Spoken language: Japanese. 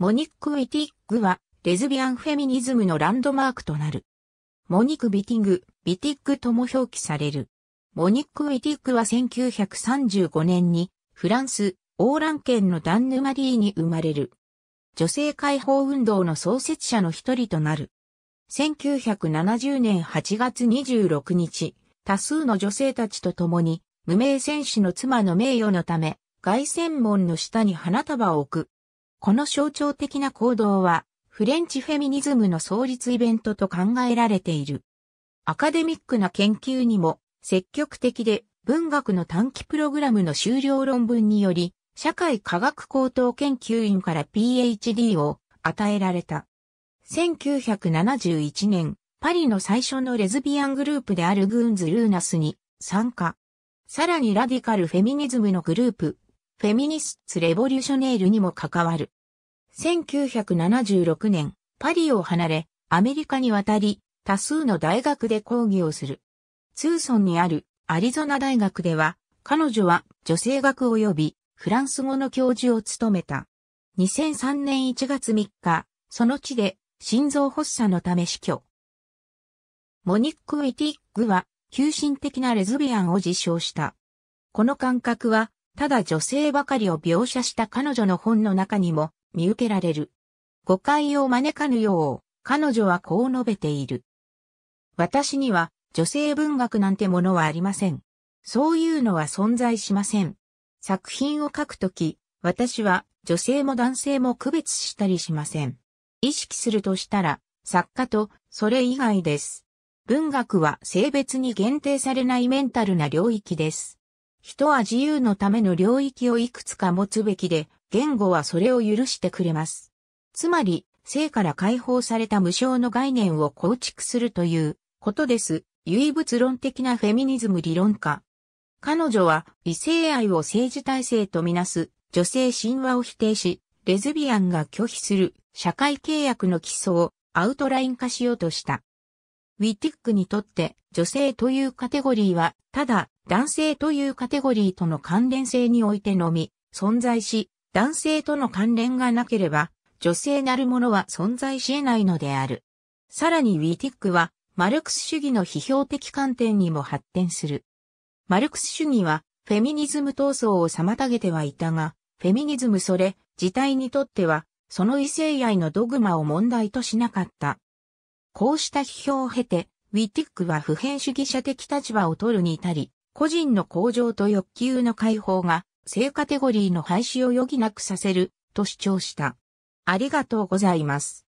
モニック・ウィティッグは、レズビアンフェミニズムのランドマークとなる。モニック・ビティング、ビティッグとも表記される。モニック・ウィティッグは1935年に、フランス、オーラン県のダンヌマリーに生まれる。女性解放運動の創設者の一人となる。1970年8月26日、多数の女性たちと共に、無名戦士の妻の名誉のため、外戦門の下に花束を置く、この象徴的な行動は、フレンチフェミニズムの創立イベントと考えられている。アカデミックな研究にも積極的で文学の短期プログラムの修了論文により、社会科学高等研究院から PhD を与えられた。1971年、パリの最初のレズビアングループであるグーンズ・ルーナスに参加。さらにラディカルフェミニズムのグループ、フェミニスツ・レボリューショネールにも関わる。1976年、パリを離れ、アメリカに渡り、多数の大学で講義をする。ツーソンにあるアリゾナ大学では、彼女は女性学及びフランス語の教授を務めた。2003年1月3日、その地で心臓発作のため死去。モニック・ウィティッグは、急進的なレズビアンを自称した。この感覚は、ただ女性ばかりを描写した彼女の本の中にも見受けられる。誤解を招かぬよう、彼女はこう述べている。私には女性文学なんてものはありません。そういうのは存在しません。作品を書くとき、私は女性も男性も区別したりしません。意識するとしたら、作家とそれ以外です。文学は性別に限定されないメンタルな領域です。人は自由のための領域をいくつか持つべきで、言語はそれを許してくれます。つまり、性から解放された無償の概念を構築するということです。唯物論的なフェミニズム理論家。彼女は異性愛を政治体制とみなす女性神話を否定し、レズビアンが拒否する社会契約の基礎をアウトライン化しようとした。ウィティックにとって女性というカテゴリーはただ男性というカテゴリーとの関連性においてのみ存在し、男性との関連がなければ、女性なるものは存在し得ないのである。さらにウィティックは、マルクス主義の批評的観点にも発展する。マルクス主義は、フェミニズム闘争を妨げてはいたが、フェミニズムそれ、自体にとっては、その異性愛のドグマを問題としなかった。こうした批評を経て、ウィティックは普遍主義者的立場を取るに至り、個人の向上と欲求の解放が、性カテゴリーの廃止を余儀なくさせる、と主張した。ありがとうございます。